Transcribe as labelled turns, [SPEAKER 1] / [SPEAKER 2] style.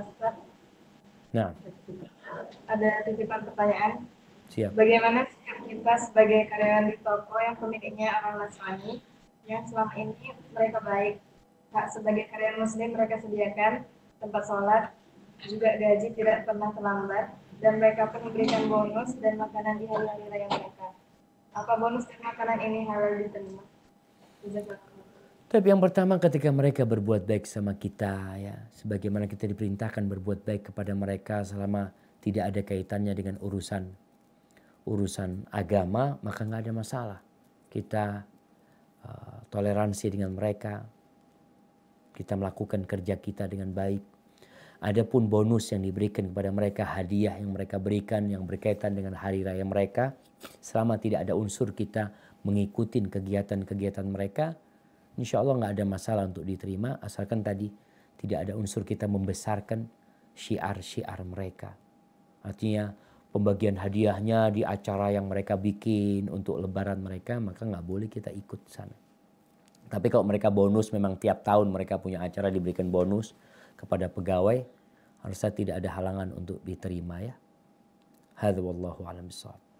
[SPEAKER 1] Ustaz. Nah. Ada titipan pertanyaan. Siap. Bagaimana sikap kita sebagai karyawan di toko yang pemiliknya orang Nasrani yang selama ini mereka baik? Nah, sebagai karyawan muslim mereka sediakan tempat sholat, juga gaji tidak pernah terlambat, dan mereka pun memberikan bonus dan makanan di hari-hari raya mereka. Apa bonus dan makanan ini halal diterima? Bisa
[SPEAKER 2] tapi yang pertama ketika mereka berbuat baik sama kita ya, sebagaimana kita diperintahkan berbuat baik kepada mereka selama tidak ada kaitannya dengan urusan urusan agama, maka nggak ada masalah. Kita uh, toleransi dengan mereka, kita melakukan kerja kita dengan baik. Adapun bonus yang diberikan kepada mereka, hadiah yang mereka berikan yang berkaitan dengan hari raya mereka, selama tidak ada unsur kita mengikuti kegiatan-kegiatan mereka, Insya Allah nggak ada masalah untuk diterima asalkan tadi tidak ada unsur kita membesarkan syiar-syiar mereka. Artinya pembagian hadiahnya di acara yang mereka bikin untuk lebaran mereka maka nggak boleh kita ikut sana. Tapi kalau mereka bonus memang tiap tahun mereka punya acara diberikan bonus kepada pegawai harusnya tidak ada halangan untuk diterima ya. Hadza wallahu alam bisawab.